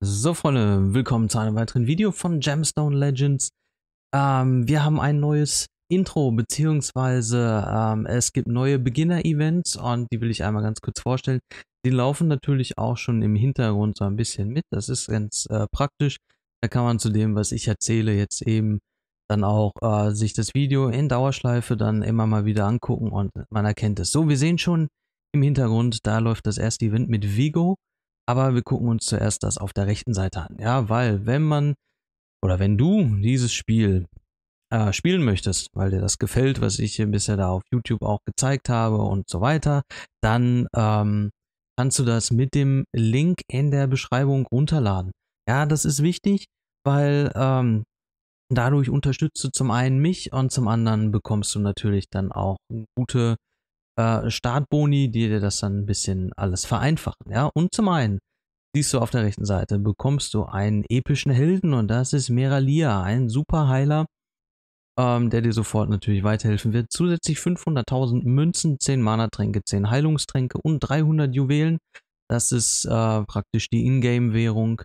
So Freunde, willkommen zu einem weiteren Video von Gemstone Legends. Ähm, wir haben ein neues Intro, beziehungsweise ähm, es gibt neue Beginner-Events und die will ich einmal ganz kurz vorstellen. Die laufen natürlich auch schon im Hintergrund so ein bisschen mit, das ist ganz äh, praktisch. Da kann man zu dem, was ich erzähle, jetzt eben dann auch äh, sich das Video in Dauerschleife dann immer mal wieder angucken und man erkennt es. So, wir sehen schon im Hintergrund, da läuft das erste Event mit Vigo, aber wir gucken uns zuerst das auf der rechten Seite an. Ja, weil wenn man oder wenn du dieses Spiel äh, spielen möchtest, weil dir das gefällt, was ich hier bisher da auf YouTube auch gezeigt habe und so weiter, dann ähm, kannst du das mit dem Link in der Beschreibung runterladen. Ja, das ist wichtig, weil ähm, Dadurch unterstützt du zum einen mich und zum anderen bekommst du natürlich dann auch gute äh, Startboni, die dir das dann ein bisschen alles vereinfachen. Ja? Und zum einen siehst du auf der rechten Seite, bekommst du einen epischen Helden und das ist Meralia, ein Superheiler, ähm, der dir sofort natürlich weiterhelfen wird. Zusätzlich 500.000 Münzen, 10 Mana-Tränke, 10 Heilungstränke und 300 Juwelen. Das ist äh, praktisch die Ingame-Währung.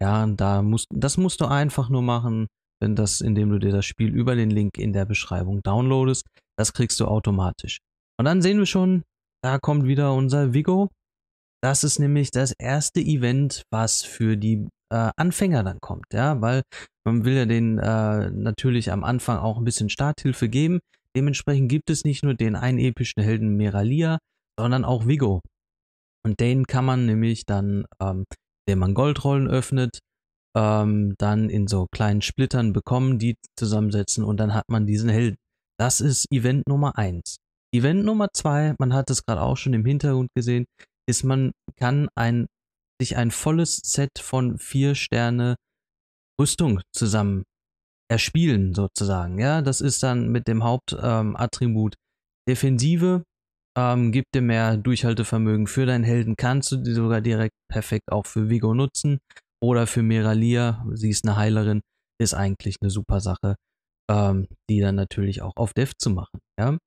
Ja, da musst, das musst du einfach nur machen das, indem du dir das Spiel über den Link in der Beschreibung downloadest. Das kriegst du automatisch. Und dann sehen wir schon, da kommt wieder unser Vigo. Das ist nämlich das erste Event, was für die äh, Anfänger dann kommt, ja, weil man will ja den äh, natürlich am Anfang auch ein bisschen Starthilfe geben. Dementsprechend gibt es nicht nur den einen epischen Helden Meralia, sondern auch Vigo. Und den kann man nämlich dann, ähm, indem man Goldrollen öffnet, ähm, dann in so kleinen Splittern bekommen, die zusammensetzen und dann hat man diesen Helden. Das ist Event Nummer 1. Event Nummer 2, man hat es gerade auch schon im Hintergrund gesehen, ist, man kann ein, sich ein volles Set von vier Sterne Rüstung zusammen erspielen, sozusagen. Ja, das ist dann mit dem Hauptattribut ähm, Defensive, ähm, gibt dir mehr Durchhaltevermögen für deinen Helden, kannst du die sogar direkt perfekt auch für Vigo nutzen oder für Meralia, sie ist eine Heilerin, ist eigentlich eine super Sache, ähm, die dann natürlich auch auf Dev zu machen. Ja?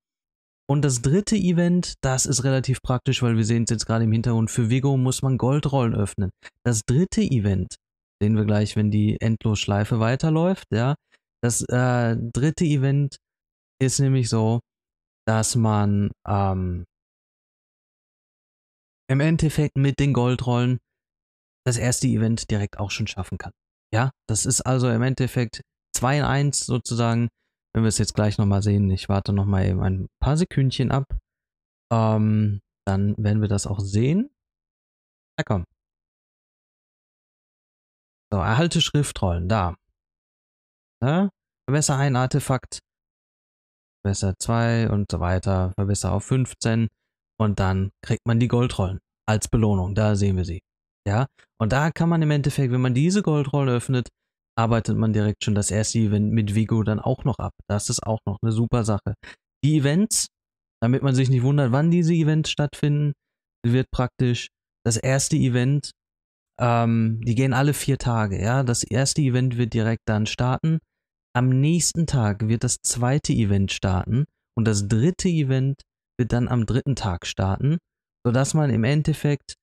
Und das dritte Event, das ist relativ praktisch, weil wir sehen es jetzt gerade im Hintergrund, für Vigo muss man Goldrollen öffnen. Das dritte Event, sehen wir gleich, wenn die Endlosschleife weiterläuft, ja, das äh, dritte Event ist nämlich so, dass man ähm, im Endeffekt mit den Goldrollen das erste Event direkt auch schon schaffen kann. Ja, das ist also im Endeffekt 2 in 1 sozusagen, wenn wir es jetzt gleich nochmal sehen. Ich warte nochmal eben ein paar Sekündchen ab. Ähm, dann werden wir das auch sehen. Na komm. So, erhalte Schriftrollen, da. Ja, ne? verbessere ein Artefakt. Verbessere 2 und so weiter. Verbessere auf 15. Und dann kriegt man die Goldrollen als Belohnung. Da sehen wir sie. Ja, und da kann man im Endeffekt, wenn man diese Goldrolle öffnet, arbeitet man direkt schon das erste Event mit Vigo dann auch noch ab. Das ist auch noch eine super Sache. Die Events, damit man sich nicht wundert, wann diese Events stattfinden, wird praktisch das erste Event, ähm, die gehen alle vier Tage, ja. Das erste Event wird direkt dann starten. Am nächsten Tag wird das zweite Event starten und das dritte Event wird dann am dritten Tag starten, sodass man im Endeffekt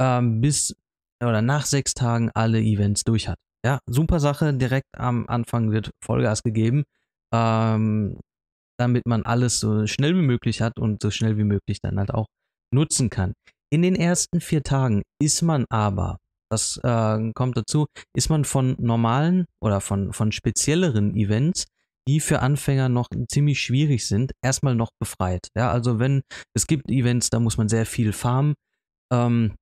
ähm, bis oder nach sechs Tagen alle Events durch hat. Ja, super Sache. Direkt am Anfang wird Vollgas gegeben, ähm, damit man alles so schnell wie möglich hat und so schnell wie möglich dann halt auch nutzen kann. In den ersten vier Tagen ist man aber, das äh, kommt dazu, ist man von normalen oder von, von spezielleren Events, die für Anfänger noch ziemlich schwierig sind, erstmal noch befreit. Ja, also wenn es gibt Events, da muss man sehr viel farmen. Ähm,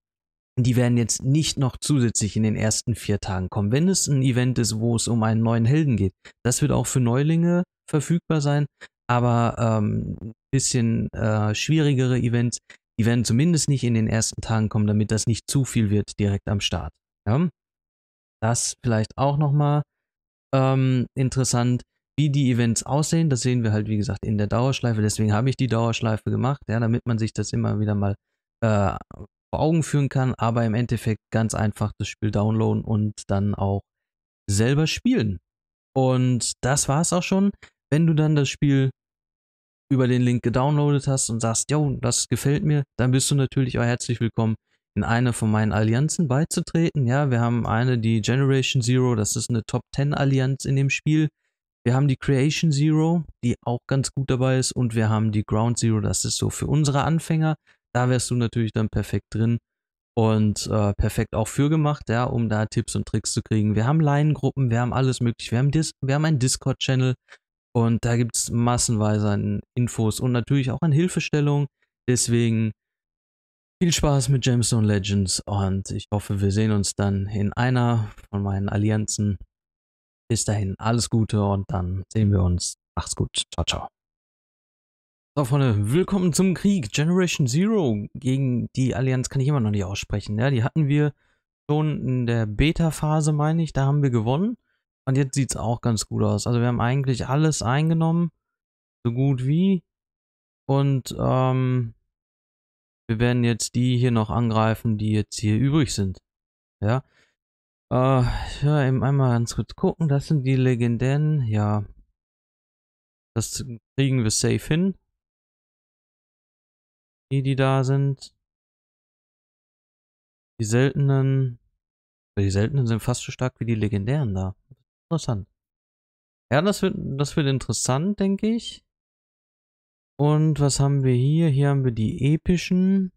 die werden jetzt nicht noch zusätzlich in den ersten vier Tagen kommen. Wenn es ein Event ist, wo es um einen neuen Helden geht, das wird auch für Neulinge verfügbar sein, aber ein ähm, bisschen äh, schwierigere Events, die werden zumindest nicht in den ersten Tagen kommen, damit das nicht zu viel wird direkt am Start. Ja? Das vielleicht auch nochmal ähm, interessant, wie die Events aussehen. Das sehen wir halt, wie gesagt, in der Dauerschleife. Deswegen habe ich die Dauerschleife gemacht, ja, damit man sich das immer wieder mal äh, vor Augen führen kann, aber im Endeffekt ganz einfach das Spiel downloaden und dann auch selber spielen. Und das war es auch schon. Wenn du dann das Spiel über den Link gedownloadet hast und sagst, jo, das gefällt mir, dann bist du natürlich auch herzlich willkommen, in eine von meinen Allianzen beizutreten. Ja, wir haben eine, die Generation Zero, das ist eine Top 10 Allianz in dem Spiel. Wir haben die Creation Zero, die auch ganz gut dabei ist, und wir haben die Ground Zero, das ist so für unsere Anfänger. Da wärst du natürlich dann perfekt drin und äh, perfekt auch für gemacht, ja, um da Tipps und Tricks zu kriegen. Wir haben Leinengruppen, wir haben alles möglich, wir haben, Dis wir haben einen Discord-Channel und da gibt es massenweise an Infos und natürlich auch an Hilfestellung. Deswegen viel Spaß mit Gemstone Legends und ich hoffe, wir sehen uns dann in einer von meinen Allianzen. Bis dahin alles Gute und dann sehen wir uns. Macht's gut. Ciao, ciao. So, Freunde, willkommen zum Krieg. Generation Zero gegen die Allianz kann ich immer noch nicht aussprechen. Ja, die hatten wir schon in der Beta-Phase, meine ich. Da haben wir gewonnen. Und jetzt sieht es auch ganz gut aus. Also wir haben eigentlich alles eingenommen. So gut wie. Und ähm, wir werden jetzt die hier noch angreifen, die jetzt hier übrig sind. Ja. Äh, ja, eben einmal ganz kurz gucken. Das sind die Legendären. Ja. Das kriegen wir safe hin. Die, die da sind. Die seltenen. Die seltenen sind fast so stark wie die legendären da. Interessant. Ja, das wird, das wird interessant, denke ich. Und was haben wir hier? Hier haben wir die epischen.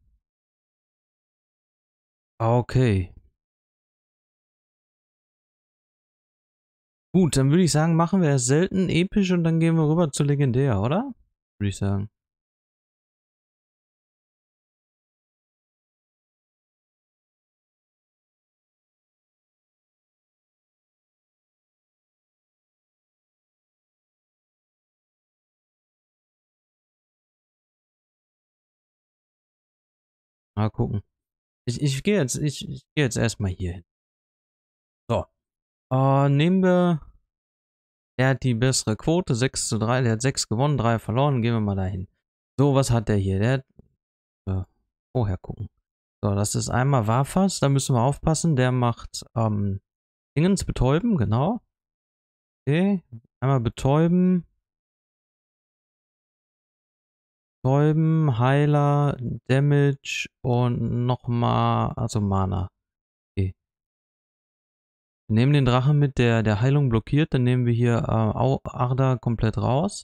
Ah, okay. Gut, dann würde ich sagen, machen wir erst selten episch und dann gehen wir rüber zu legendär, oder? Würde ich sagen. Mal gucken. Ich, ich gehe jetzt, ich, ich gehe jetzt erstmal hier hin. So. Äh, nehmen wir. Er hat die bessere Quote, 6 zu 3. Der hat 6 gewonnen, 3 verloren. Gehen wir mal dahin. So, was hat der hier? Der hat. Äh, vorher gucken. So, das ist einmal Wafas. Da müssen wir aufpassen. Der macht ähm, Dingens betäuben, genau. Okay. Einmal betäuben. Kolben, Heiler, Damage und nochmal, also Mana. Okay. Wir nehmen den Drachen mit, der der Heilung blockiert. Dann nehmen wir hier äh, Arda komplett raus.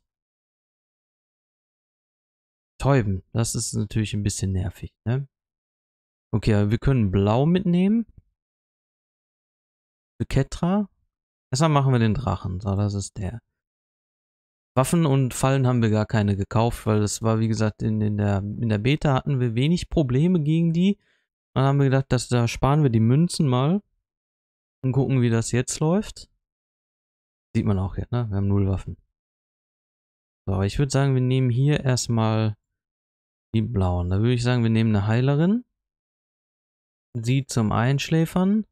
Täuben, das ist natürlich ein bisschen nervig, ne? Okay, wir können Blau mitnehmen. Für Ketra. Erstmal machen wir den Drachen. So, das ist der. Waffen und Fallen haben wir gar keine gekauft, weil das war, wie gesagt, in, in, der, in der Beta hatten wir wenig Probleme gegen die. Dann haben wir gedacht, dass, da sparen wir die Münzen mal und gucken, wie das jetzt läuft. Sieht man auch jetzt, ne? Wir haben null Waffen. So, ich würde sagen, wir nehmen hier erstmal die blauen. Da würde ich sagen, wir nehmen eine Heilerin. Sie zum Einschläfern.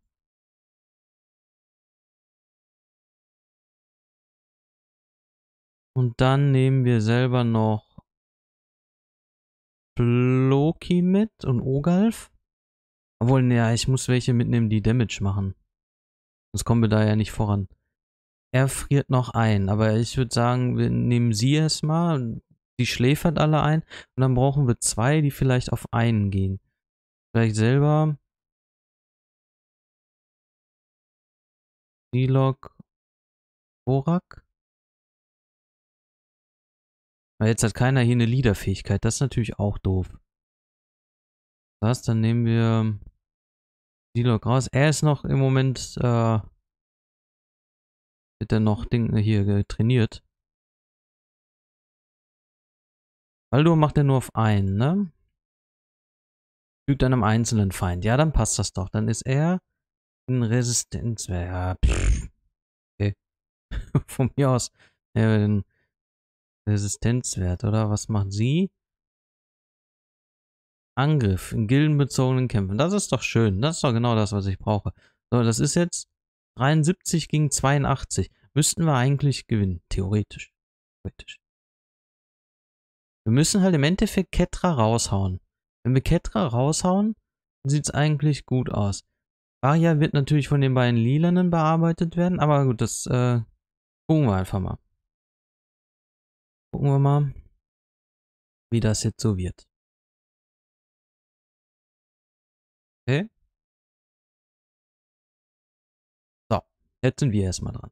Und dann nehmen wir selber noch Bloki mit und Ogalf. Obwohl, naja, ich muss welche mitnehmen, die Damage machen. Sonst kommen wir da ja nicht voran. Er friert noch ein, aber ich würde sagen, wir nehmen sie erstmal. Die schläfert alle ein. Und dann brauchen wir zwei, die vielleicht auf einen gehen. Vielleicht selber. Nilok. Borak. Weil jetzt hat keiner hier eine Leaderfähigkeit. Das ist natürlich auch doof. Das, dann nehmen wir Silog raus. Er ist noch im Moment, äh, wird er noch Ding, äh, hier äh, trainiert. Baldur macht er nur auf einen, ne? Fügt einem einzelnen Feind. Ja, dann passt das doch. Dann ist er ein Resistenz. Ja, okay. Von mir aus. Ja, dann Resistenzwert, oder? Was machen sie? Angriff in gildenbezogenen Kämpfen. Das ist doch schön. Das ist doch genau das, was ich brauche. So, das ist jetzt 73 gegen 82. Müssten wir eigentlich gewinnen. Theoretisch. Theoretisch. Wir müssen halt im Endeffekt Ketra raushauen. Wenn wir Ketra raushauen, sieht es eigentlich gut aus. Varia wird natürlich von den beiden Lilanen bearbeitet werden, aber gut, das äh, gucken wir einfach mal. Gucken wir mal, wie das jetzt so wird. Okay. So, jetzt sind wir erstmal dran.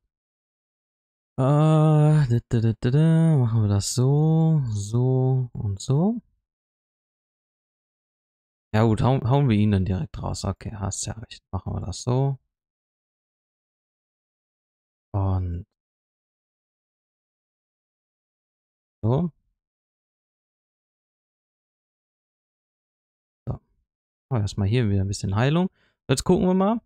Äh, da, da, da, machen wir das so, so und so. Ja gut, hauen, hauen wir ihn dann direkt raus. Okay, hast ja recht. Machen wir das so. Und So. so. Oh, erstmal hier wieder ein bisschen Heilung. Jetzt gucken wir mal.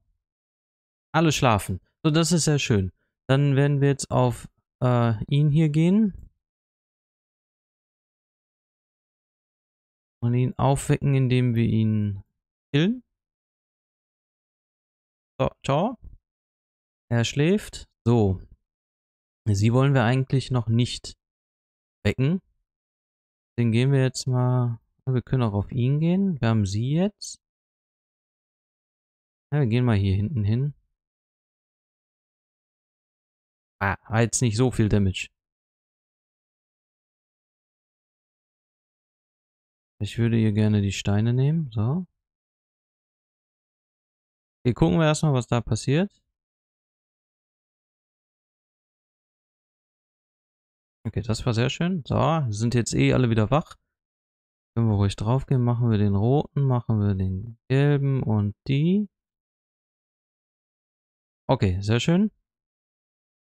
Alle schlafen. So, das ist sehr schön. Dann werden wir jetzt auf äh, ihn hier gehen. Und ihn aufwecken, indem wir ihn killen. So, ciao. Er schläft. So. Sie wollen wir eigentlich noch nicht Becken. Den gehen wir jetzt mal. Wir können auch auf ihn gehen. Wir haben sie jetzt. Ja, wir gehen mal hier hinten hin. Ah, jetzt nicht so viel Damage. Ich würde hier gerne die Steine nehmen. So. Hier gucken wir erstmal, was da passiert. Okay, das war sehr schön. So, sind jetzt eh alle wieder wach. Können wir ruhig draufgehen. Machen wir den roten, machen wir den gelben und die. Okay, sehr schön.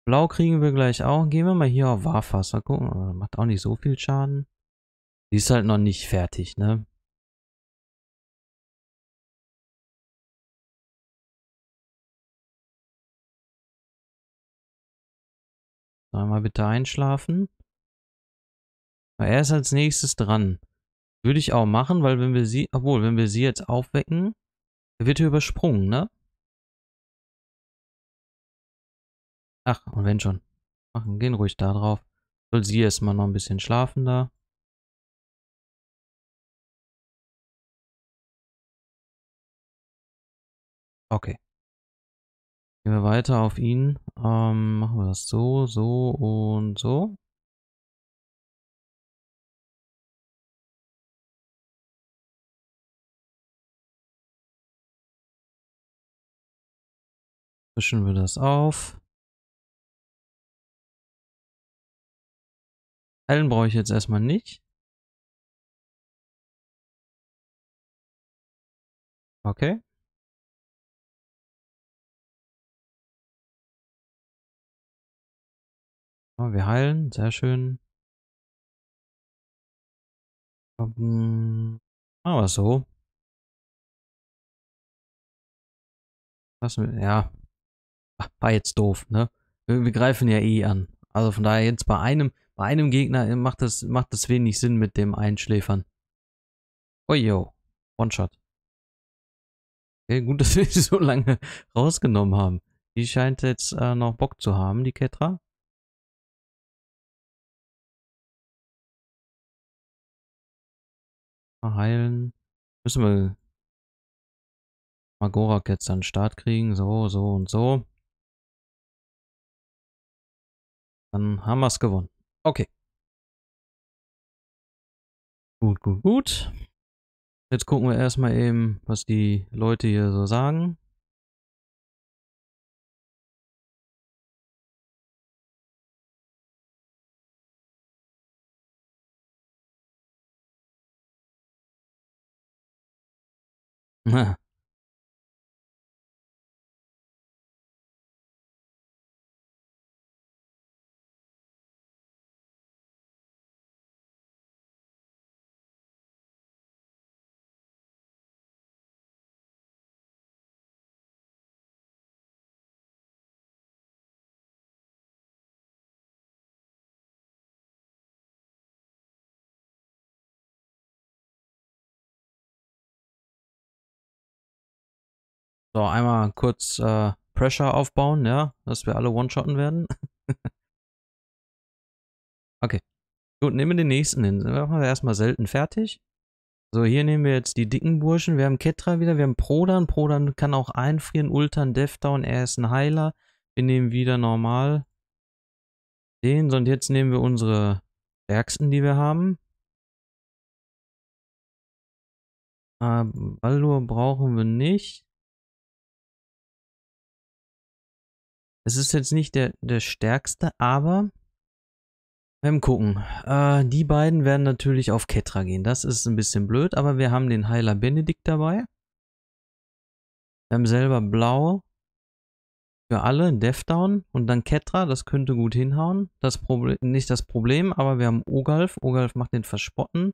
Blau kriegen wir gleich auch. Gehen wir mal hier auf Warfaser gucken. Macht auch nicht so viel Schaden. Die ist halt noch nicht fertig, ne? Sollen bitte einschlafen? Aber er ist als nächstes dran. Würde ich auch machen, weil wenn wir sie, obwohl, wenn wir sie jetzt aufwecken, wird hier übersprungen, ne? Ach, und wenn schon. Machen, gehen ruhig da drauf. Soll sie erstmal noch ein bisschen schlafen da. Okay. Gehen wir weiter auf ihn. Ähm, machen wir das so, so und so. Fischen wir das auf. Hellen brauche ich jetzt erstmal nicht. Okay. Oh, wir heilen, sehr schön. Machen wir so. Lassen wir, ja. War jetzt doof, ne? Wir, wir greifen ja eh an. Also von daher jetzt bei einem, bei einem Gegner äh, macht das, macht das wenig Sinn mit dem Einschläfern. Oh yo, One-Shot. Okay, gut, dass wir sie so lange rausgenommen haben. Die scheint jetzt äh, noch Bock zu haben, die Ketra. heilen. Müssen wir Magorak jetzt an den Start kriegen. So, so und so. Dann haben wir es gewonnen. Okay. Gut, gut, gut. Jetzt gucken wir erstmal eben, was die Leute hier so sagen. Huh. So, einmal kurz äh, Pressure aufbauen, ja, dass wir alle One-Shotten werden. okay. Gut, nehmen wir den nächsten hin. Dann machen wir erstmal selten fertig. So, hier nehmen wir jetzt die dicken Burschen. Wir haben Ketra wieder, wir haben Prodan. Prodan kann auch einfrieren, Ultern, Deathdown, er ist ein Heiler. Wir nehmen wieder normal den. So, Und jetzt nehmen wir unsere stärksten, die wir haben. Äh, Baldur brauchen wir nicht. Es ist jetzt nicht der, der stärkste, aber wir haben gucken. Äh, die beiden werden natürlich auf Ketra gehen. Das ist ein bisschen blöd, aber wir haben den Heiler Benedikt dabei. Wir haben selber Blau für alle, Deathdown und dann Ketra, das könnte gut hinhauen. Das Problem, nicht das Problem, aber wir haben Ogalf. Ogalf macht den Verspotten,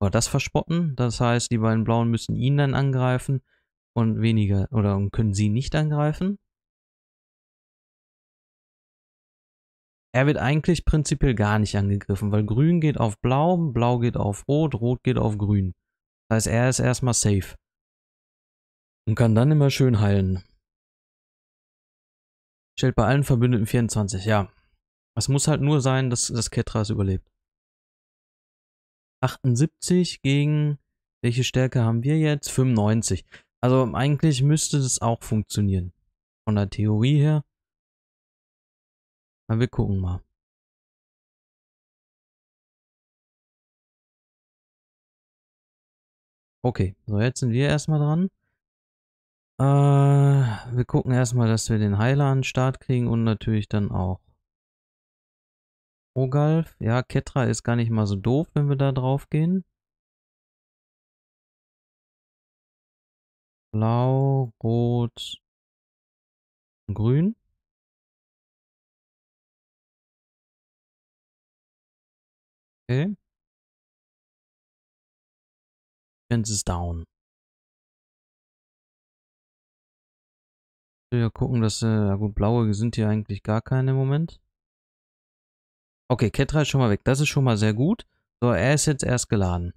oder das Verspotten. Das heißt, die beiden Blauen müssen ihn dann angreifen und weniger, oder können sie nicht angreifen. er wird eigentlich prinzipiell gar nicht angegriffen, weil grün geht auf blau, blau geht auf rot, rot geht auf grün. Das heißt, er ist erstmal safe. Und kann dann immer schön heilen. Stellt bei allen Verbündeten 24, ja. Es muss halt nur sein, dass das Ketras überlebt. 78 gegen, welche Stärke haben wir jetzt? 95. Also eigentlich müsste das auch funktionieren. Von der Theorie her. Aber wir gucken mal. Okay, so jetzt sind wir erstmal dran. Äh, wir gucken erstmal, dass wir den Heiler an den Start kriegen und natürlich dann auch Rogalf. Ja, Ketra ist gar nicht mal so doof, wenn wir da drauf gehen. Blau, Rot, Grün. Okay. Fence ist down. Ich will ja gucken, dass, äh, gut, blaue sind hier eigentlich gar keine im Moment. Okay, Ketra ist schon mal weg. Das ist schon mal sehr gut. So, er ist jetzt erst geladen.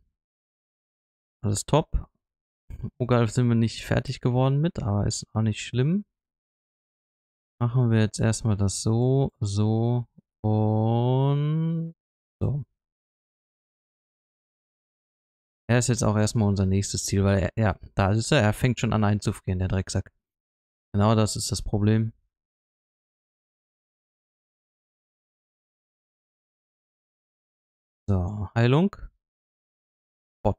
Alles top. Ugalf sind wir nicht fertig geworden mit, aber ist auch nicht schlimm. Machen wir jetzt erstmal das so, so und so. Er ist jetzt auch erstmal unser nächstes Ziel, weil er, ja, da ist er, er fängt schon an einzufrieren, der Drecksack. Genau das ist das Problem. So, Heilung. Spot.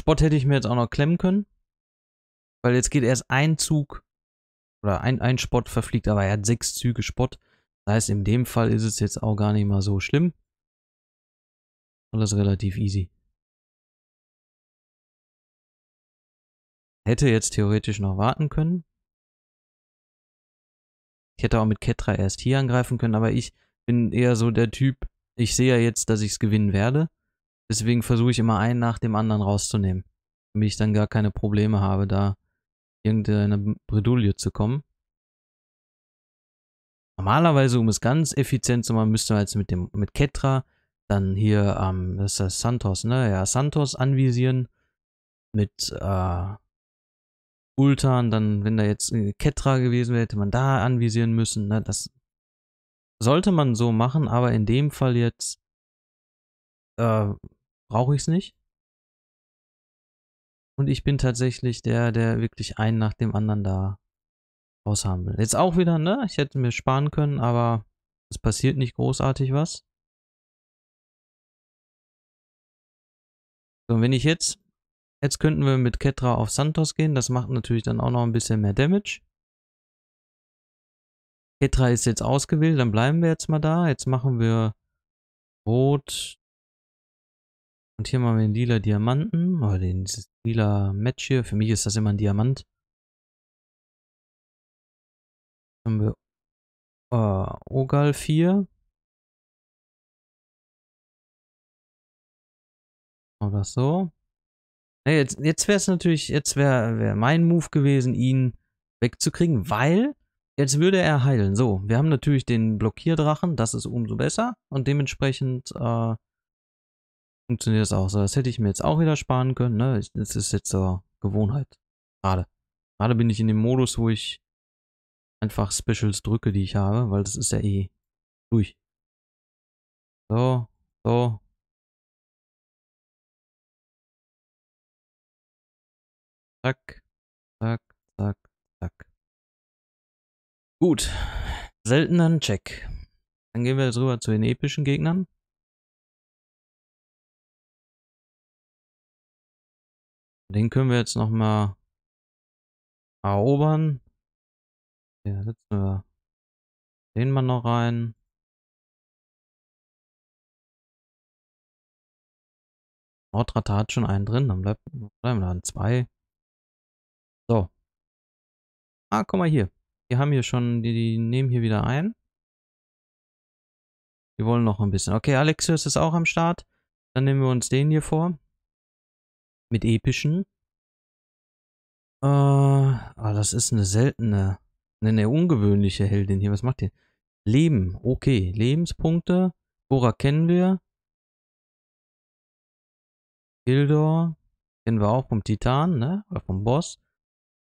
Spot hätte ich mir jetzt auch noch klemmen können. Weil jetzt geht erst ein Zug oder ein, ein Spot verfliegt, aber er hat sechs Züge Spot. Das heißt, in dem Fall ist es jetzt auch gar nicht mal so schlimm. Alles relativ easy. Hätte jetzt theoretisch noch warten können. Ich hätte auch mit Ketra erst hier angreifen können, aber ich bin eher so der Typ, ich sehe ja jetzt, dass ich es gewinnen werde. Deswegen versuche ich immer einen nach dem anderen rauszunehmen, damit ich dann gar keine Probleme habe, da irgendeine Bredouille zu kommen. Normalerweise, um es ganz effizient zu machen, müsste man jetzt mit dem mit Ketra dann hier, ähm, das ist das Santos, ne? Ja, Santos anvisieren mit äh, Ultan, dann, wenn da jetzt äh, Ketra gewesen wäre, hätte man da anvisieren müssen. Ne? Das sollte man so machen, aber in dem Fall jetzt äh, brauche ich es nicht. Und ich bin tatsächlich der, der wirklich einen nach dem anderen da raushaben will. Jetzt auch wieder, ne? Ich hätte mir sparen können, aber es passiert nicht großartig was. So, und wenn ich jetzt Jetzt könnten wir mit Ketra auf Santos gehen. Das macht natürlich dann auch noch ein bisschen mehr Damage. Ketra ist jetzt ausgewählt. Dann bleiben wir jetzt mal da. Jetzt machen wir Rot. Und hier machen wir den lila Diamanten. Oder den lila Match hier. Für mich ist das immer ein Diamant. Dann haben wir äh, Ogal 4. das so. Jetzt, jetzt wäre es natürlich, jetzt wäre wär mein Move gewesen, ihn wegzukriegen, weil jetzt würde er heilen. So, wir haben natürlich den Blockierdrachen, das ist umso besser und dementsprechend äh, funktioniert das auch so. Das hätte ich mir jetzt auch wieder sparen können, ne? Das ist jetzt so Gewohnheit. Gerade. Gerade bin ich in dem Modus, wo ich einfach Specials drücke, die ich habe, weil das ist ja eh durch. So, so, Zack, zack, zack, zack. Gut. Seltenen Check. Dann gehen wir jetzt rüber zu den epischen Gegnern. Den können wir jetzt nochmal erobern. Hier setzen wir den mal noch rein. Nordrata hat schon einen drin, dann bleibt, bleiben dann zwei. So. Ah, guck mal hier. Die haben hier schon, die, die nehmen hier wieder ein. Die wollen noch ein bisschen. Okay, Alexios ist auch am Start. Dann nehmen wir uns den hier vor. Mit epischen. Äh, ah, das ist eine seltene, eine, eine ungewöhnliche Heldin hier. Was macht die? Leben, okay. Lebenspunkte. Bora kennen wir. Gildor kennen wir auch vom Titan, ne? Oder vom Boss.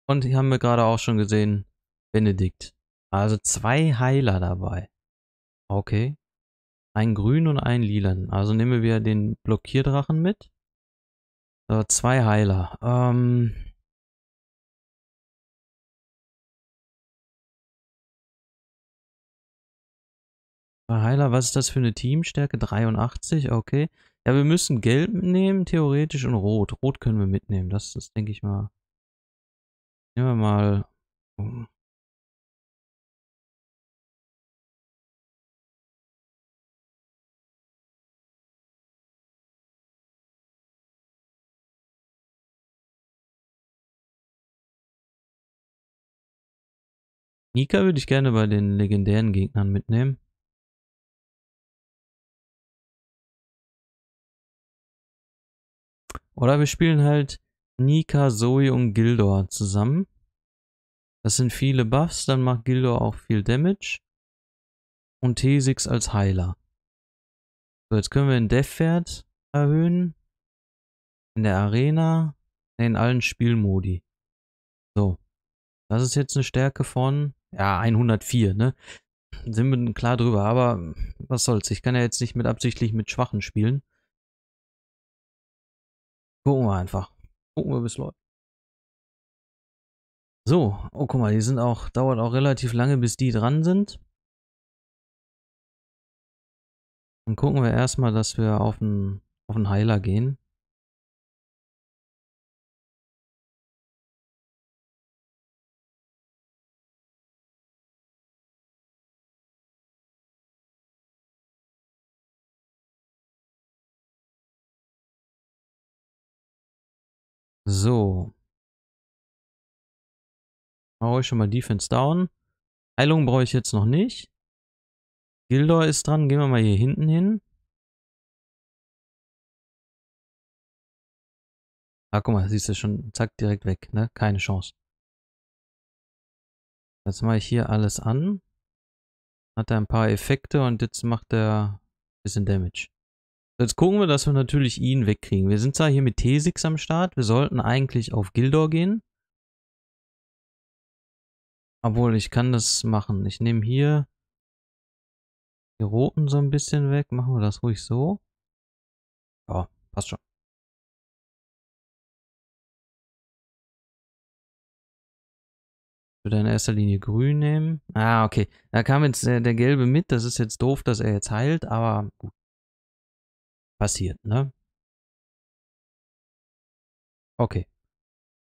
Und hier haben wir gerade auch schon gesehen. Benedikt. Also zwei Heiler dabei. Okay. Ein grün und ein lilan. Also nehmen wir den Blockierdrachen mit. So, zwei Heiler. Ähm zwei Heiler, was ist das für eine Teamstärke? 83, okay. Ja, wir müssen gelb nehmen, theoretisch, und rot. Rot können wir mitnehmen. Das ist, denke ich mal, Nehmen wir mal. Oh. Nika würde ich gerne bei den legendären Gegnern mitnehmen. Oder wir spielen halt Nika, Zoe und Gildor zusammen. Das sind viele Buffs, dann macht Gildor auch viel Damage. Und T6 als Heiler. So, jetzt können wir den Death-Wert erhöhen. In der Arena. In allen Spielmodi. So. Das ist jetzt eine Stärke von, ja, 104, ne? Sind wir klar drüber, aber was soll's. Ich kann ja jetzt nicht mit absichtlich mit Schwachen spielen. Gucken wir einfach. Gucken wir, bis läuft. So, oh guck mal, die sind auch, dauert auch relativ lange, bis die dran sind. Dann gucken wir erstmal, dass wir auf einen, auf Heiler gehen. So. Brauche ich schon mal Defense down. Heilung brauche ich jetzt noch nicht. Gildor ist dran. Gehen wir mal hier hinten hin. Ah, guck mal, siehst du schon, zack, direkt weg, ne? Keine Chance. Jetzt mache ich hier alles an. Hat er ein paar Effekte und jetzt macht er ein bisschen Damage. Jetzt gucken wir, dass wir natürlich ihn wegkriegen. Wir sind zwar hier mit T6 am Start. Wir sollten eigentlich auf Gildor gehen. Obwohl, ich kann das machen. Ich nehme hier die roten so ein bisschen weg. Machen wir das ruhig so. Ja, passt schon. würde in erster Linie grün nehmen. Ah, okay. Da kam jetzt äh, der gelbe mit. Das ist jetzt doof, dass er jetzt heilt, aber gut passiert, ne? Okay.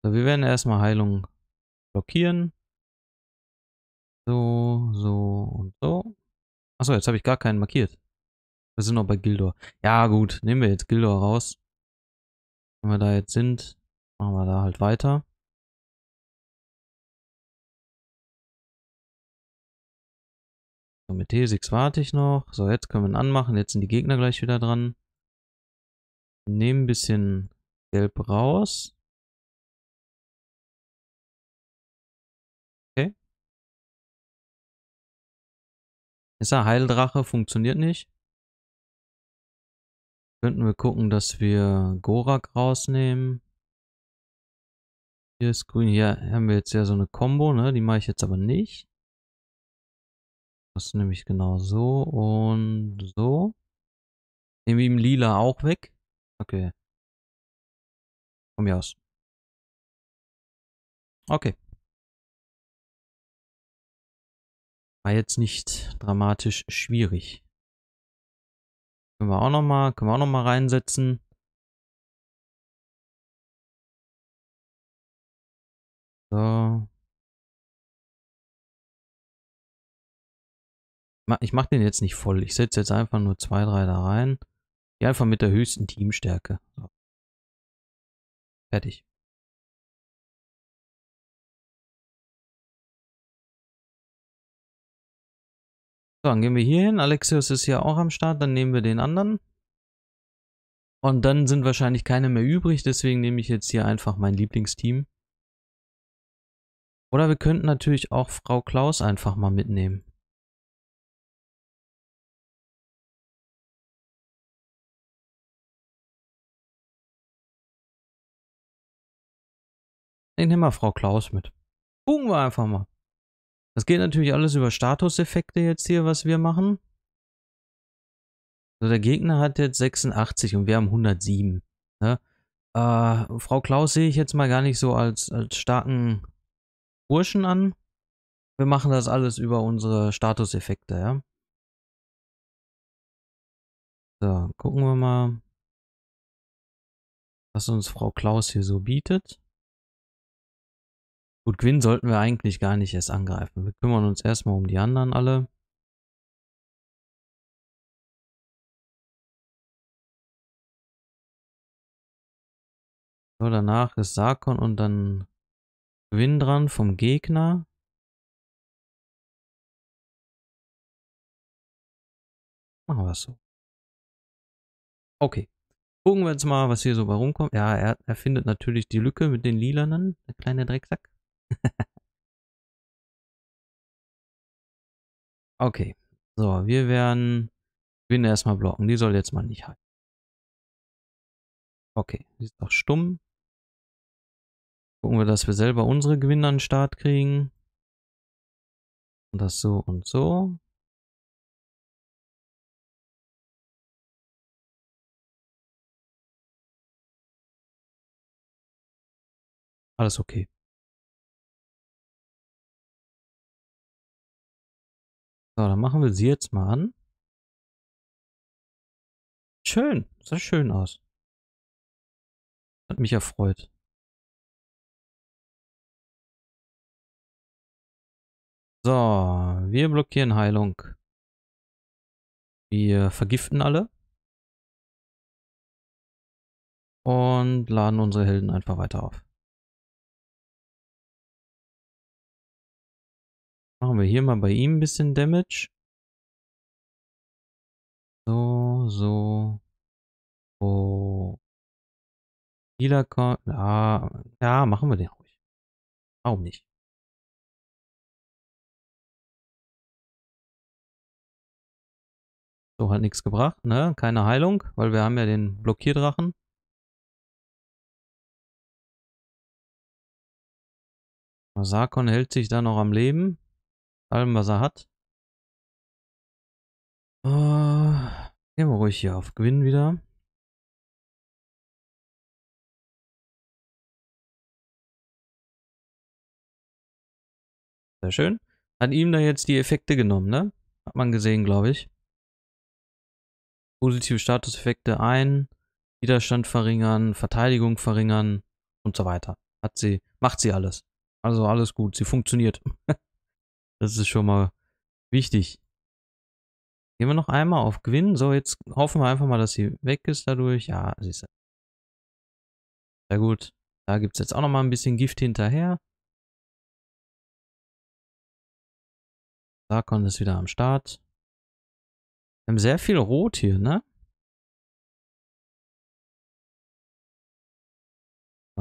So, wir werden erstmal Heilung blockieren. So, so und so. Achso, jetzt habe ich gar keinen markiert. Wir sind noch bei Gildor. Ja gut, nehmen wir jetzt Gildor raus. Wenn wir da jetzt sind, machen wir da halt weiter. So, mit T6 warte ich noch. So, jetzt können wir ihn anmachen. Jetzt sind die Gegner gleich wieder dran. Nehmen ein bisschen Gelb raus. Okay. Ist er Heildrache, funktioniert nicht. Könnten wir gucken, dass wir Gorak rausnehmen. Hier ist grün, hier haben wir jetzt ja so eine Combo, ne? Die mache ich jetzt aber nicht. Das nehme ich genau so und so. Nehmen wir ihm lila auch weg. Okay. Von mir aus. Okay. War jetzt nicht dramatisch schwierig. Können wir auch nochmal, können wir auch nochmal reinsetzen. So. Ich mach den jetzt nicht voll. Ich setze jetzt einfach nur zwei, drei da rein. Ja, einfach mit der höchsten Teamstärke. So. Fertig. So, dann gehen wir hier hin. Alexios ist ja auch am Start. Dann nehmen wir den anderen. Und dann sind wahrscheinlich keine mehr übrig. Deswegen nehme ich jetzt hier einfach mein Lieblingsteam. Oder wir könnten natürlich auch Frau Klaus einfach mal mitnehmen. Den nehmen wir Frau Klaus mit. Gucken wir einfach mal. Das geht natürlich alles über Statuseffekte jetzt hier, was wir machen. Also der Gegner hat jetzt 86 und wir haben 107. Ne? Äh, Frau Klaus sehe ich jetzt mal gar nicht so als, als starken Burschen an. Wir machen das alles über unsere Statuseffekte, ja. So, gucken wir mal, was uns Frau Klaus hier so bietet. Gut, Quinn sollten wir eigentlich gar nicht erst angreifen. Wir kümmern uns erstmal um die anderen alle. So, danach ist Sarkon und dann Quinn dran vom Gegner. Machen wir es so. Okay. Gucken wir jetzt mal, was hier so bei rumkommt. Ja, er, er findet natürlich die Lücke mit den Lilanen, der kleine Drecksack okay. So, wir werden Gwyn erstmal blocken. Die soll jetzt mal nicht halten. Okay, die ist doch stumm. Gucken wir, dass wir selber unsere Gewinne an den Start kriegen. Und das so und so. Alles okay. So, dann machen wir sie jetzt mal an. Schön, sah schön aus. Hat mich erfreut. So, wir blockieren Heilung. Wir vergiften alle. Und laden unsere Helden einfach weiter auf. Machen wir hier mal bei ihm ein bisschen Damage. So, so. Oh. Healer ah, ja, machen wir den ruhig. Warum nicht? So, hat nichts gebracht, ne? Keine Heilung, weil wir haben ja den Blockierdrachen. Sarkon hält sich da noch am Leben allem, was er hat. Uh, gehen wir ruhig hier auf Gewinn wieder. Sehr schön. An ihm da jetzt die Effekte genommen, ne? Hat man gesehen, glaube ich. Positive Statuseffekte ein, Widerstand verringern, Verteidigung verringern und so weiter. Hat sie, macht sie alles. Also alles gut, sie funktioniert. Das ist schon mal wichtig. Gehen wir noch einmal auf Gewinn. So, jetzt hoffen wir einfach mal, dass sie weg ist dadurch. Ja, sie ist. Sehr gut. Da gibt es jetzt auch noch mal ein bisschen Gift hinterher. Sarkon ist wieder am Start. Wir haben sehr viel Rot hier, ne?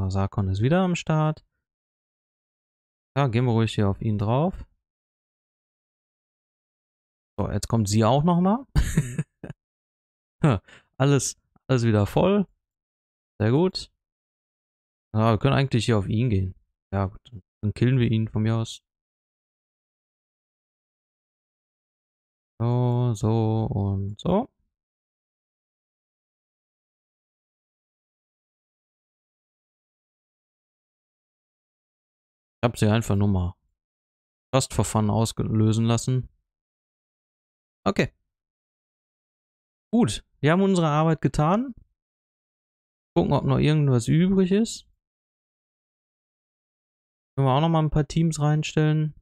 Sarkon ist wieder am Start. Ja, gehen wir ruhig hier auf ihn drauf. So, jetzt kommt sie auch nochmal. alles, alles wieder voll. Sehr gut. Ja, wir können eigentlich hier auf ihn gehen. Ja, gut. Dann killen wir ihn von mir aus. So, so und so. Ich habe sie einfach nur mal fast for fun auslösen lassen. Okay. Gut, wir haben unsere Arbeit getan. Gucken, ob noch irgendwas übrig ist. Können wir auch noch mal ein paar Teams reinstellen.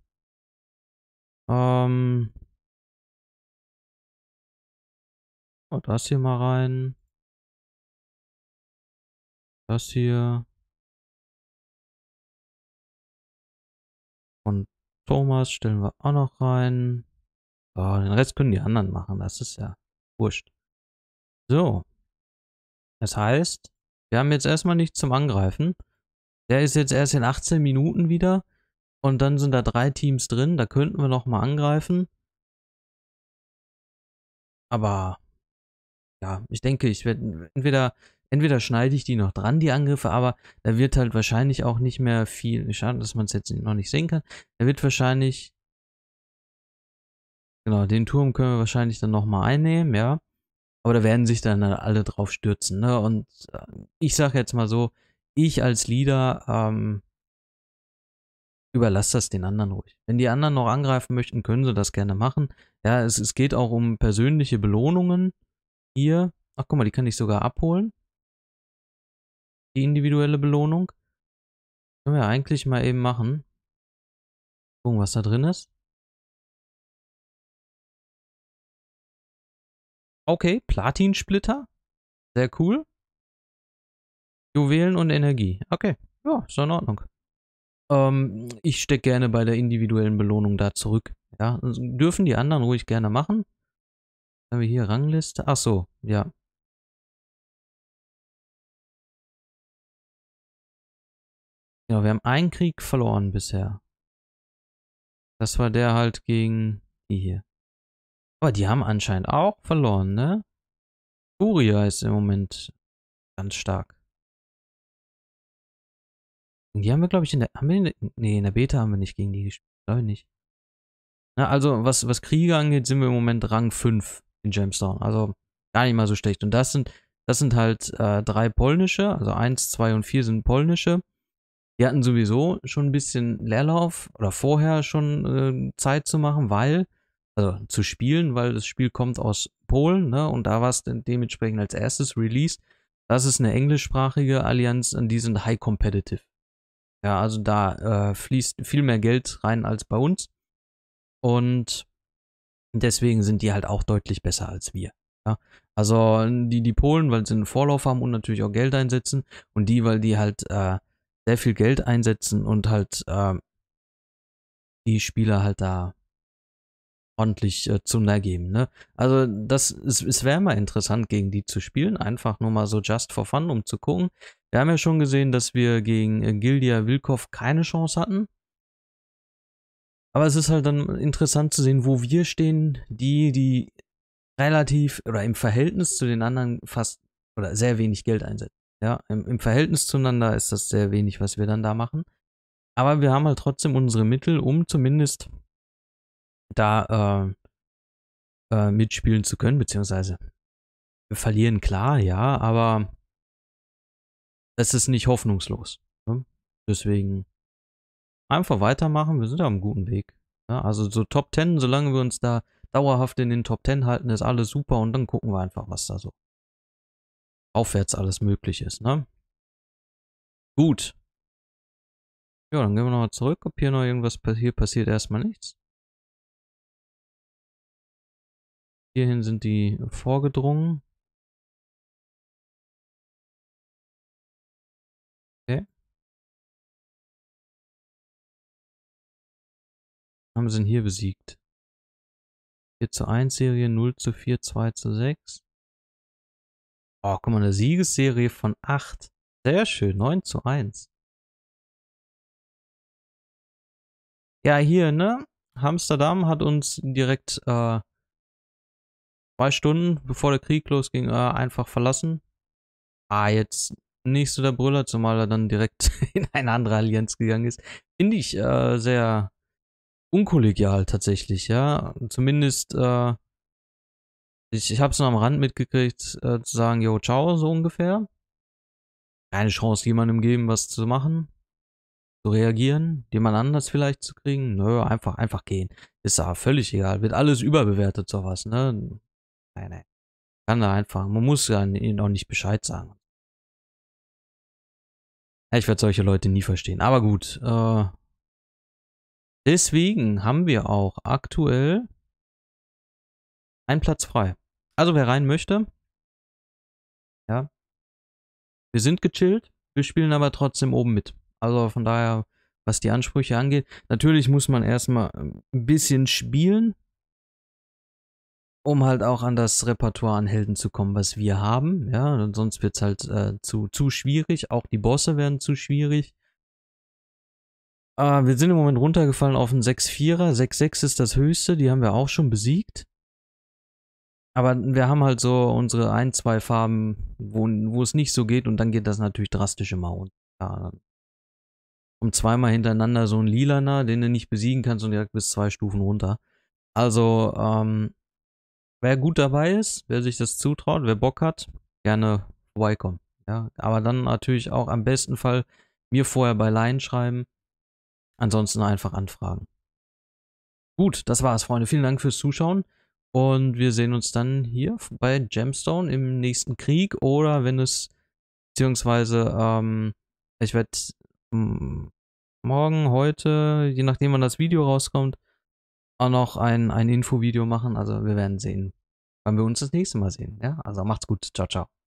Ähm. Oh, das hier mal rein. Das hier. Und Thomas stellen wir auch noch rein. Oh, den Rest können die anderen machen. Das ist ja wurscht. So. Das heißt, wir haben jetzt erstmal nichts zum Angreifen. Der ist jetzt erst in 18 Minuten wieder. Und dann sind da drei Teams drin. Da könnten wir nochmal angreifen. Aber ja, ich denke, ich werde entweder, entweder schneide ich die noch dran, die Angriffe, aber da wird halt wahrscheinlich auch nicht mehr viel. Schade, dass man es jetzt noch nicht sehen kann. Da wird wahrscheinlich Genau, den Turm können wir wahrscheinlich dann nochmal einnehmen, ja. Aber da werden sich dann alle drauf stürzen, ne? Und äh, ich sag jetzt mal so, ich als Leader ähm, überlasse das den anderen ruhig. Wenn die anderen noch angreifen möchten, können sie das gerne machen. Ja, es, es geht auch um persönliche Belohnungen hier. Ach guck mal, die kann ich sogar abholen. Die individuelle Belohnung. Können wir eigentlich mal eben machen. Gucken, was da drin ist. Okay, Platinsplitter. Sehr cool. Juwelen und Energie. Okay, ja, ist in Ordnung. Ähm, ich stecke gerne bei der individuellen Belohnung da zurück. Ja, also, dürfen die anderen ruhig gerne machen. Haben wir hier Rangliste? Ach so, ja. Ja, wir haben einen Krieg verloren bisher. Das war der halt gegen die hier. Aber die haben anscheinend auch verloren, ne? Furia ist im Moment ganz stark. Und die haben wir, glaube ich, in der, haben wir in der, nee, in der Beta haben wir nicht gegen die gespielt, glaube ich nicht. Na, also, was, was Kriege angeht, sind wir im Moment Rang 5 in Jamestown. Also, gar nicht mal so schlecht. Und das sind, das sind halt äh, drei polnische, also 1, 2 und 4 sind polnische. Die hatten sowieso schon ein bisschen Leerlauf oder vorher schon äh, Zeit zu machen, weil also zu spielen, weil das Spiel kommt aus Polen, ne? Und da war es dementsprechend als erstes released. Das ist eine englischsprachige Allianz und die sind high competitive. Ja, also da äh, fließt viel mehr Geld rein als bei uns. Und deswegen sind die halt auch deutlich besser als wir. Ja? Also die, die Polen, weil sie einen Vorlauf haben und natürlich auch Geld einsetzen. Und die, weil die halt äh, sehr viel Geld einsetzen und halt äh, die Spieler halt da ordentlich äh, zu geben. Ne? Also das es, es wäre mal interessant, gegen die zu spielen. Einfach nur mal so just for fun, um zu gucken. Wir haben ja schon gesehen, dass wir gegen äh, Gildia Wilkow keine Chance hatten. Aber es ist halt dann interessant zu sehen, wo wir stehen. Die, die relativ oder im Verhältnis zu den anderen fast oder sehr wenig Geld einsetzen. Ja, im, im Verhältnis zueinander ist das sehr wenig, was wir dann da machen. Aber wir haben halt trotzdem unsere Mittel, um zumindest da äh, äh, mitspielen zu können, beziehungsweise wir verlieren klar, ja, aber es ist nicht hoffnungslos. Ne? Deswegen einfach weitermachen, wir sind am guten Weg. Ja? Ne? Also so Top Ten, solange wir uns da dauerhaft in den Top Ten halten, ist alles super und dann gucken wir einfach, was da so aufwärts alles möglich ist. Ne? Gut. Ja, dann gehen wir nochmal zurück, ob hier noch irgendwas passiert. Hier passiert erstmal nichts. Hierhin sind die vorgedrungen. Okay. Haben sie ihn hier besiegt. 4 zu 1 Serie, 0 zu 4, 2 zu 6. Oh, guck mal, eine Siegesserie von 8. Sehr schön, 9 zu 1. Ja, hier, ne? Amsterdam hat uns direkt äh, zwei Stunden, bevor der Krieg losging, äh, einfach verlassen. Ah, jetzt nicht so der Brüller, zumal er dann direkt in eine andere Allianz gegangen ist. Finde ich äh, sehr unkollegial tatsächlich, ja. Zumindest, äh, ich, ich habe es nur am Rand mitgekriegt, äh, zu sagen, yo, ciao, so ungefähr. Keine Chance, jemandem geben, was zu machen, zu reagieren, jemand anders vielleicht zu kriegen. Nö, einfach, einfach gehen. Ist ja völlig egal. Wird alles überbewertet, sowas, ne? nein, nein. Kann da einfach. Man muss ja ihnen auch nicht Bescheid sagen. Ich werde solche Leute nie verstehen. Aber gut. Äh, deswegen haben wir auch aktuell einen Platz frei. Also wer rein möchte, ja, wir sind gechillt, wir spielen aber trotzdem oben mit. Also von daher, was die Ansprüche angeht, natürlich muss man erstmal ähm, ein bisschen spielen, um halt auch an das Repertoire an Helden zu kommen, was wir haben. Ja, sonst wird es halt äh, zu, zu schwierig. Auch die Bosse werden zu schwierig. Äh, wir sind im Moment runtergefallen auf einen 6-4er. 6-6 ist das höchste, die haben wir auch schon besiegt. Aber wir haben halt so unsere ein, zwei Farben, wo, wo es nicht so geht und dann geht das natürlich drastisch immer runter. Ja, um zweimal hintereinander so ein Lilaner, den du nicht besiegen kannst und direkt bis zwei Stufen runter. Also, ähm, Wer gut dabei ist, wer sich das zutraut, wer Bock hat, gerne vorbeikommen. Ja, aber dann natürlich auch am besten Fall mir vorher bei Line schreiben. Ansonsten einfach anfragen. Gut, das war's, Freunde. Vielen Dank fürs Zuschauen. Und wir sehen uns dann hier bei Gemstone im nächsten Krieg oder wenn es, beziehungsweise, ähm, ich werde morgen, heute, je nachdem wann das Video rauskommt, auch noch ein, ein Infovideo machen. Also wir werden sehen, wann wir uns das nächste Mal sehen. Ja, also macht's gut. Ciao, ciao.